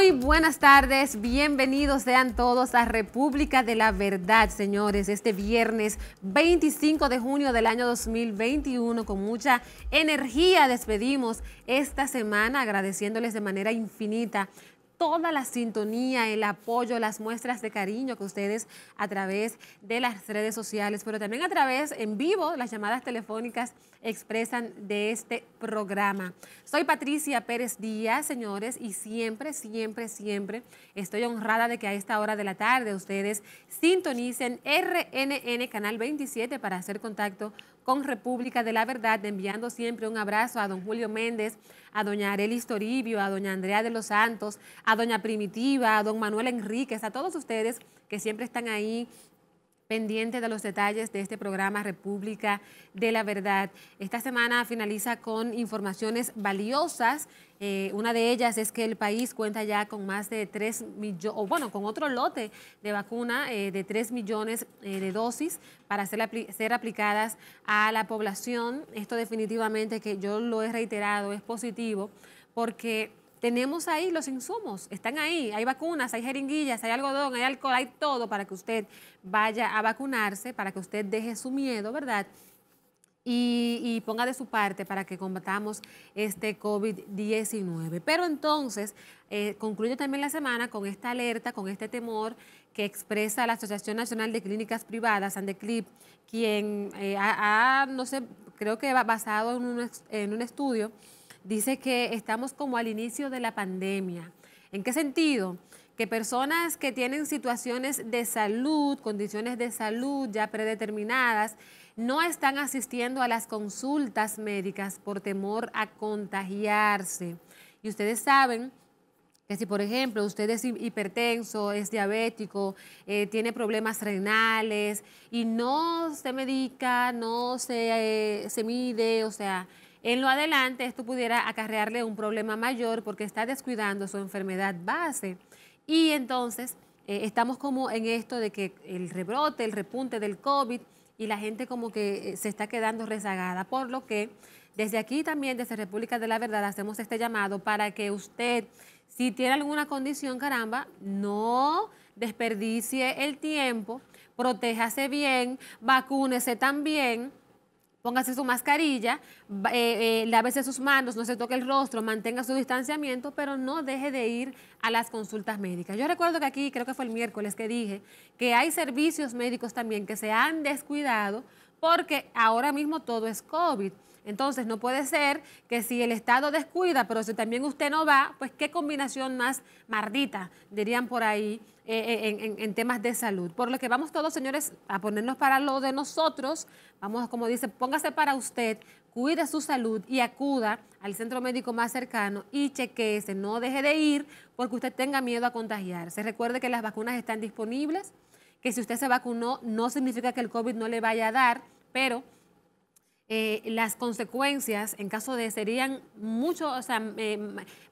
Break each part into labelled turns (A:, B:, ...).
A: Muy buenas tardes, bienvenidos sean todos a República de la Verdad, señores, este viernes 25 de junio del año 2021. Con mucha energía despedimos esta semana agradeciéndoles de manera infinita toda la sintonía, el apoyo, las muestras de cariño que ustedes a través de las redes sociales, pero también a través en vivo, las llamadas telefónicas expresan de este programa. Soy Patricia Pérez Díaz, señores, y siempre, siempre, siempre estoy honrada de que a esta hora de la tarde ustedes sintonicen RNN Canal 27 para hacer contacto con con República de la Verdad, enviando siempre un abrazo a don Julio Méndez, a doña Arelis Toribio, a doña Andrea de los Santos, a doña Primitiva, a don Manuel Enríquez, a todos ustedes que siempre están ahí pendiente de los detalles de este programa República de la Verdad. Esta semana finaliza con informaciones valiosas. Eh, una de ellas es que el país cuenta ya con más de 3 millones, o bueno, con otro lote de vacuna eh, de 3 millones eh, de dosis para ser, ser aplicadas a la población. Esto definitivamente que yo lo he reiterado, es positivo porque tenemos ahí los insumos, están ahí, hay vacunas, hay jeringuillas, hay algodón, hay alcohol, hay todo para que usted vaya a vacunarse, para que usted deje su miedo, ¿verdad? Y, ponga de su parte para que combatamos este COVID-19. Pero entonces, eh, concluye también la semana con esta alerta, con este temor que expresa la Asociación Nacional de Clínicas Privadas, Andeclip, quien eh, ha, no sé, creo que basado en en un estudio, dice que estamos como al inicio de la pandemia. ¿En qué sentido? Que personas que tienen situaciones de salud, condiciones de salud ya predeterminadas, no están asistiendo a las consultas médicas por temor a contagiarse. Y ustedes saben que si, por ejemplo, usted es hipertenso, es diabético, eh, tiene problemas renales y no se medica, no se, eh, se mide, o sea, en lo adelante, esto pudiera acarrearle un problema mayor porque está descuidando su enfermedad base. Y entonces eh, estamos como en esto de que el rebrote, el repunte del COVID y la gente como que eh, se está quedando rezagada, por lo que desde aquí también, desde República de la Verdad, hacemos este llamado para que usted, si tiene alguna condición, caramba, no desperdicie el tiempo, protéjase bien, vacúnese también Póngase su mascarilla, eh, eh, lávese sus manos, no se toque el rostro, mantenga su distanciamiento, pero no deje de ir a las consultas médicas. Yo recuerdo que aquí, creo que fue el miércoles que dije, que hay servicios médicos también que se han descuidado porque ahora mismo todo es COVID. Entonces, no puede ser que si el Estado descuida, pero si también usted no va, pues qué combinación más mardita, dirían por ahí, eh, eh, en, temas de salud. Por lo que vamos todos, señores, a ponernos para lo de nosotros. Vamos, como dice, póngase para usted, cuide su salud y acuda al centro médico más cercano y chequeese. No deje de ir porque usted tenga miedo a contagiarse. Recuerde que las vacunas están disponibles, que si usted se vacunó, no significa que el COVID no le vaya a dar, pero eh, las consecuencias, en caso de, serían mucho, o sea, eh,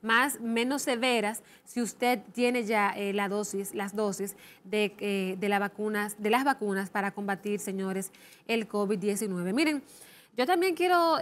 A: más, menos severas si usted tiene ya eh, la dosis, las dosis de, de, las vacunas, de las vacunas para combatir, señores, el COVID-19. Miren, yo también quiero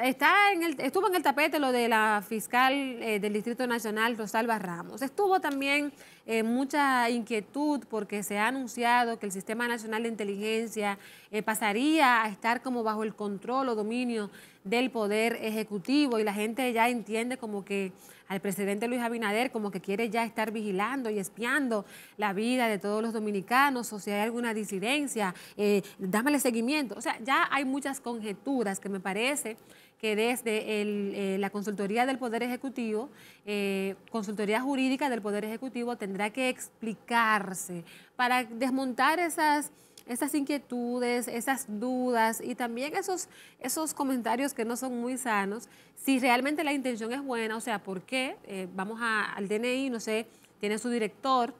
A: está en el, estuvo en el tapete lo de la fiscal eh, del Distrito Nacional, Rosalba Ramos. Estuvo también eh, mucha inquietud porque se ha anunciado que el Sistema Nacional de Inteligencia eh, pasaría a estar como bajo el control o dominio del Poder Ejecutivo y la gente ya entiende como que al presidente Luis Abinader como que quiere ya estar vigilando y espiando la vida de todos los dominicanos o si hay alguna disidencia, eh, dámele seguimiento. O sea, ya hay muchas conjeturas que me parece que desde eh, la Consultoría del Poder Ejecutivo, eh, Consultoría Jurídica del Poder Ejecutivo, tendrá que explicarse para desmontar esas esas inquietudes, esas dudas y también esos, esos comentarios que no son muy sanos, si realmente la intención es buena, o sea, ¿por qué? Eh, vamos al DNI, no sé, tiene su director.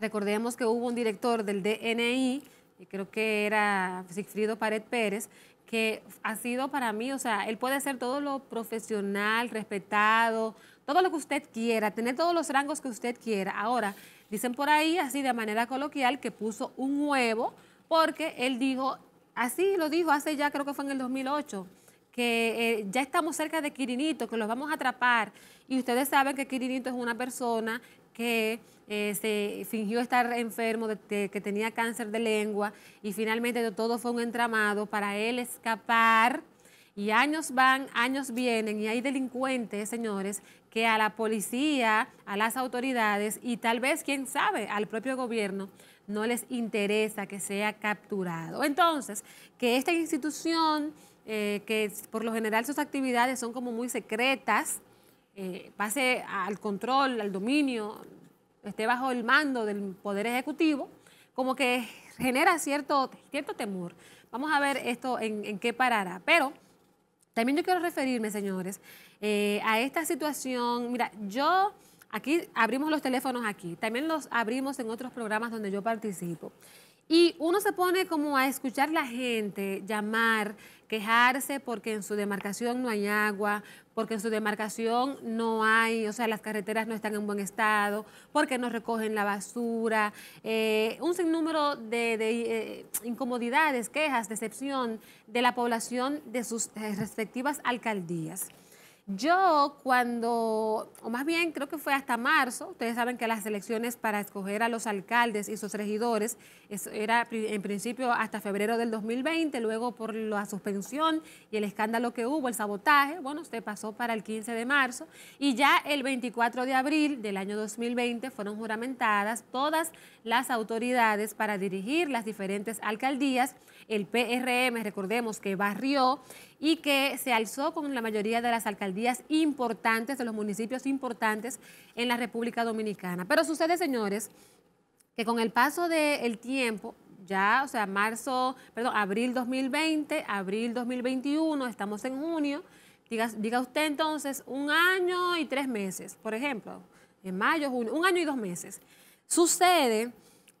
A: Recordemos que hubo un director del DNI, creo que era Sigfrido Pared Pérez, que ha sido para mí, o sea, él puede ser todo lo profesional, respetado, todo lo que usted quiera, tener todos los rangos que usted quiera. Ahora, dicen por ahí, así de manera coloquial, que puso un huevo porque él dijo, así lo dijo hace ya, creo que fue en el 2008, que eh, ya estamos cerca de Quirinito, que los vamos a atrapar. Y ustedes saben que Quirinito es una persona que eh, se fingió estar enfermo, que tenía cáncer de lengua, y finalmente todo fue un entramado para él escapar. Y años van, años vienen, y hay delincuentes, señores, que a la policía, a las autoridades y tal vez, quién sabe, al propio gobierno no les interesa que sea capturado. Entonces, que esta institución, eh, que por lo general sus actividades son como muy secretas, eh, pase al control, al dominio, esté bajo el mando del Poder Ejecutivo, como que genera cierto, cierto temor. Vamos a ver esto en, en qué parará. Pero también yo quiero referirme, señores, eh, a esta situación. Mira, yo aquí abrimos los teléfonos aquí, también los abrimos en otros programas donde yo participo. Y uno se pone como a escuchar la gente llamar, quejarse porque en su demarcación no hay agua, porque en su demarcación no hay, o sea, las carreteras no están en buen estado, porque no recogen la basura, eh, un sinnúmero de, eh, incomodidades, quejas, decepción de la población de sus eh, respectivas alcaldías. Yo cuando, o más bien creo que fue hasta marzo, ustedes saben que las elecciones para escoger a los alcaldes y sus regidores era en principio hasta febrero del 2020, luego por la suspensión y el escándalo que hubo, el sabotaje, bueno, usted pasó para el 15 de marzo y ya el 24 de abril del año 2020 fueron juramentadas todas las autoridades para dirigir las diferentes alcaldías el PRM, recordemos que barrió y que se alzó con la mayoría de las alcaldías importantes, de los municipios importantes en la República Dominicana. Pero sucede, señores, que con el paso del tiempo, ya, o sea, marzo, perdón, abril 2020, abril 2021, estamos en junio, diga, diga usted entonces un año y tres meses, por ejemplo, en mayo, junio, un año y dos meses. Sucede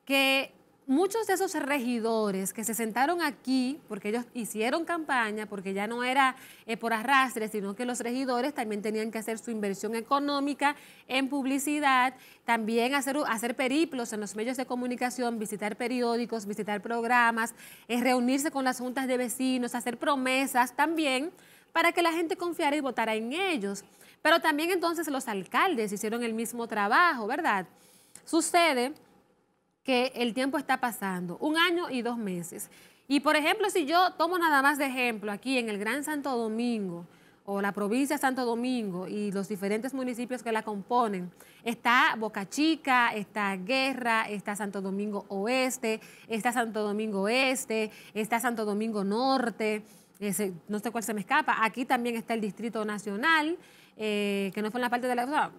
A: que muchos de esos regidores que se sentaron aquí, porque ellos hicieron campaña, porque ya no era eh, por arrastre, sino que los regidores también tenían que hacer su inversión económica en publicidad, también hacer, hacer periplos en los medios de comunicación, visitar periódicos, visitar programas, eh, reunirse con las juntas de vecinos, hacer promesas también para que la gente confiara y votara en ellos. Pero también entonces los alcaldes hicieron el mismo trabajo, ¿verdad? Sucede que el tiempo está pasando, un año y dos meses. Y por ejemplo, si yo tomo nada más de ejemplo aquí en el Gran Santo Domingo o la provincia de Santo Domingo y los diferentes municipios que la componen, está Boca Chica, está Guerra, está Santo Domingo Oeste, está Santo Domingo Este, está Santo Domingo Norte, no sé cuál se me escapa, aquí también está el Distrito Nacional, eh, que no fue en la parte de la...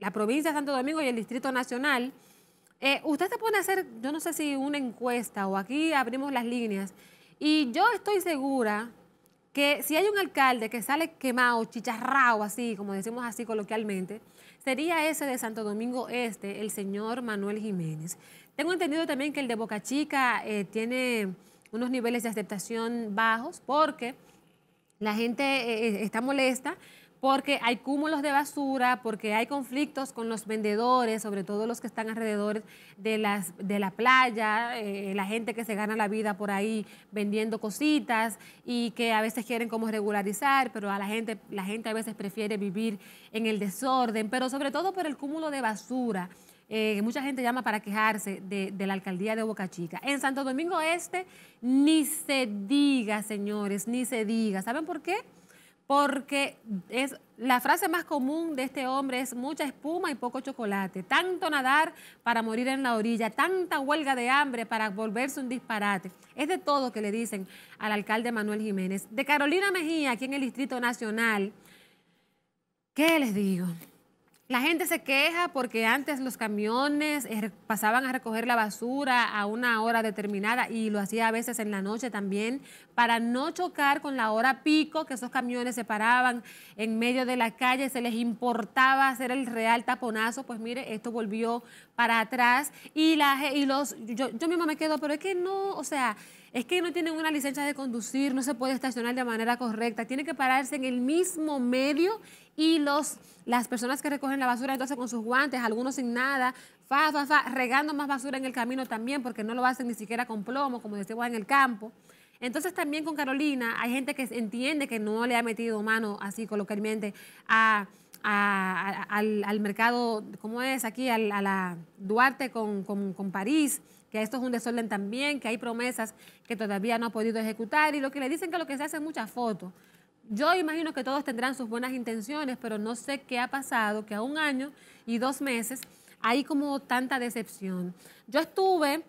A: la provincia de Santo Domingo y el Distrito Nacional eh, usted se puede hacer, yo no sé si una encuesta o aquí abrimos las líneas, y yo estoy segura que si hay un alcalde que sale quemado, chicharrao, así, como decimos así coloquialmente, sería ese de Santo Domingo Este, el señor Manuel Jiménez. Tengo entendido también que el de Boca Chica eh, tiene unos niveles de aceptación bajos porque la gente eh, está molesta porque hay cúmulos de basura, porque hay conflictos con los vendedores, sobre todo los que están alrededor de, las, de la playa, eh, la gente que se gana la vida por ahí vendiendo cositas y que a veces quieren como regularizar, pero a la gente, la gente a veces prefiere vivir en el desorden, pero sobre todo por el cúmulo de basura. Eh, que mucha gente llama para quejarse de, de, la alcaldía de Boca Chica. En Santo Domingo Este, ni se diga, señores, ni se diga. ¿Saben por qué? porque es la frase más común de este hombre es mucha espuma y poco chocolate, tanto nadar para morir en la orilla, tanta huelga de hambre para volverse un disparate. Es de todo que le dicen al alcalde Manuel Jiménez. De Carolina Mejía, aquí en el Distrito Nacional, ¿qué les digo? La gente se queja porque antes los camiones eh, pasaban a recoger la basura a una hora determinada y lo hacía a veces en la noche también para no chocar con la hora pico que esos camiones se paraban en medio de la calle, se les importaba hacer el real taponazo, pues mire, esto volvió para atrás y, la, y los, yo, yo misma me quedo, pero es que no, o sea es que no tienen una licencia de conducir, no se puede estacionar de manera correcta, tiene que pararse en el mismo medio y los, las personas que recogen la basura entonces con sus guantes, algunos sin nada, fa, fa, fa, regando más basura en el camino también porque no lo hacen ni siquiera con plomo, como decimos en el campo. Entonces también con Carolina hay gente que entiende que no le ha metido mano así coloquialmente al, mercado, ¿cómo es aquí? a la Duarte con, con París que esto es un desorden también, que hay promesas que todavía no ha podido ejecutar y lo que le dicen que lo que se hace es muchas fotos. Yo imagino que todos tendrán sus buenas intenciones, pero no sé qué ha pasado, que a un año y dos meses hay como tanta decepción. Yo estuve,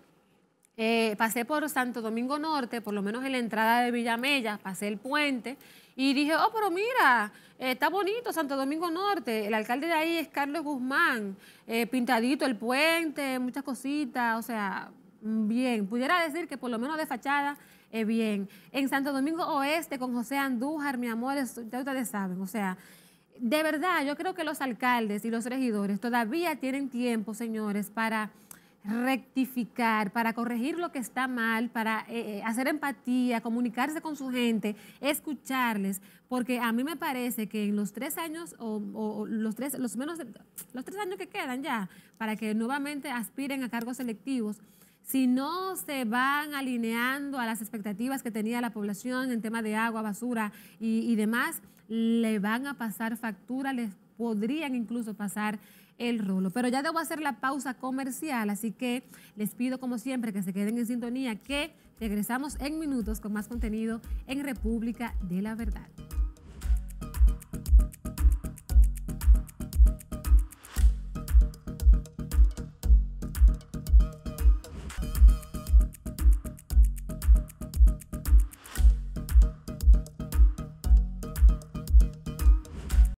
A: eh, pasé por Santo Domingo Norte, por lo menos en la entrada de Villamella, pasé el puente y dije, oh, pero mira, eh, está bonito Santo Domingo Norte. El alcalde de ahí es Carlos Guzmán. Eh, pintadito el puente, muchas cositas. O sea, bien. Pudiera decir que por lo menos de fachada es eh, bien. En Santo Domingo Oeste con José Andújar, mi amor, ya ustedes saben. O sea, de verdad, yo creo que los alcaldes y los regidores todavía tienen tiempo, señores, para rectificar, para corregir lo que está mal, para eh, eh, hacer empatía, comunicarse con su gente, escucharles, porque a mí me parece que en los tres años o, los tres, los menos, los tres años que quedan ya para que nuevamente aspiren a cargos selectivos, si no se van alineando a las expectativas que tenía la población en tema de agua, basura y, demás, le van a pasar factura, les podrían incluso pasar el Pero ya debo hacer la pausa comercial, así que les pido como siempre que se queden en sintonía, que regresamos en minutos con más contenido en República de la Verdad.